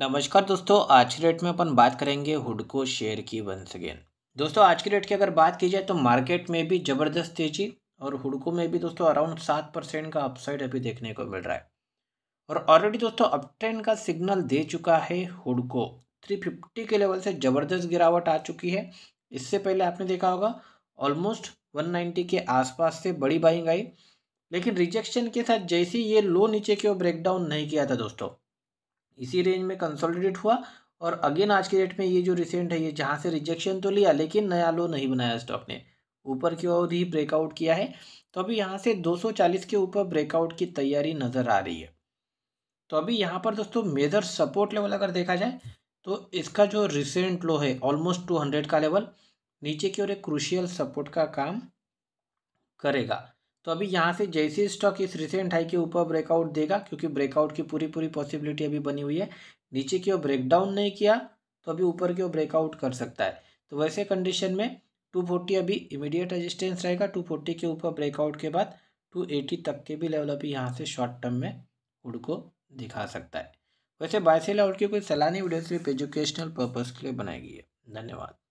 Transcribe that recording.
नमस्कार दोस्तों आज के डेट में अपन बात करेंगे हुडको शेयर की वंस अगेन दोस्तों आज के डेट की अगर बात की जाए तो मार्केट में भी ज़बरदस्त तेजी और हुडको में भी दोस्तों अराउंड सात परसेंट का अपसाइड अभी देखने को मिल रहा है और ऑलरेडी दोस्तों अप ट्रेंड का सिग्नल दे चुका है हुडको थ्री फिफ्टी के लेवल से ज़बरदस्त गिरावट आ चुकी है इससे पहले आपने देखा होगा ऑलमोस्ट वन नाइन्टी के आसपास से बड़ी बाइंग आई लेकिन रिजेक्शन के साथ जैसे ये लो नीचे की ओर ब्रेकडाउन नहीं किया था दोस्तों इसी रेंज में कंसोलिडेट हुआ और अगेन आज के डेट में ये जो रिसेंट है ये जहाँ से रिजेक्शन तो लिया लेकिन नया लो नहीं बनाया स्टॉक ने ऊपर की ओर ही ब्रेकआउट किया है तो अभी यहाँ से 240 के ऊपर ब्रेकआउट की तैयारी नज़र आ रही है तो अभी यहाँ पर दोस्तों मेजर सपोर्ट लेवल अगर देखा जाए तो इसका जो रिसेंट लो है ऑलमोस्ट टू का लेवल नीचे की ओर एक क्रूशियल सपोर्ट का काम करेगा तो अभी यहाँ से जैसे स्टॉक इस रिसेंट हाई के ऊपर ब्रेकआउट देगा क्योंकि ब्रेकआउट की पूरी पूरी पॉसिबिलिटी अभी बनी हुई है नीचे की ओर ब्रेकडाउन नहीं किया तो अभी ऊपर की ओर ब्रेकआउट कर सकता है तो वैसे कंडीशन में 240 अभी इमीडिएट रेजिस्टेंस रहेगा 240 के ऊपर ब्रेकआउट के बाद 280 तक के भी लेवल अभी यहाँ से शॉर्ट टर्म में उड़ को दिखा सकता है वैसे बायसेल आउट की कोई सलानी वीडियो सिर्फ एजुकेशनल पर्पज़ के लिए बनाई गई है धन्यवाद